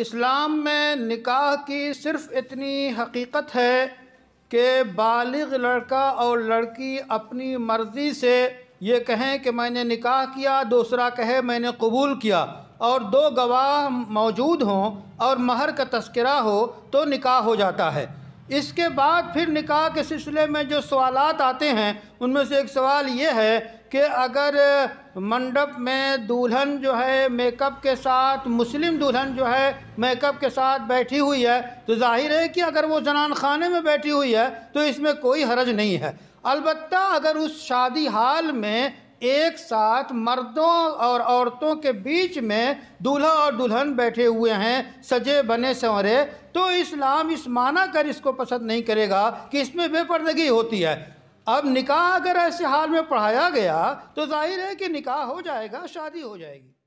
इस्लाम में निकाह की सिर्फ़ इतनी हकीकत है कि बालग लड़का और लड़की अपनी मर्ज़ी से ये कहें कि मैंने निकाह किया दूसरा कहे मैंने कबूल किया और दो गवाह मौजूद हों और महर का तस्करा हो तो निकाह हो जाता है इसके बाद फिर निकाह के सिलसिले में जो सवाल आते हैं उनमें से एक सवाल ये है कि अगर मंडप में दुल्हन जो है मेकअप के साथ मुस्लिम दुल्हन जो है मेकअप के साथ बैठी हुई है तो जाहिर है कि अगर वो जनान खाने में बैठी हुई है तो इसमें कोई हरज नहीं है अलबत् अगर उस शादी हाल में एक साथ मर्दों और औरतों के बीच में दूल्हा और दुल्हन बैठे हुए हैं सजे बने संवरे तो इस्लाम इस माना कर इसको पसंद नहीं करेगा कि इसमें बेपर्दगी होती है अब निकाह अगर ऐसे हाल में पढ़ाया गया तो जाहिर है कि निकाह हो जाएगा शादी हो जाएगी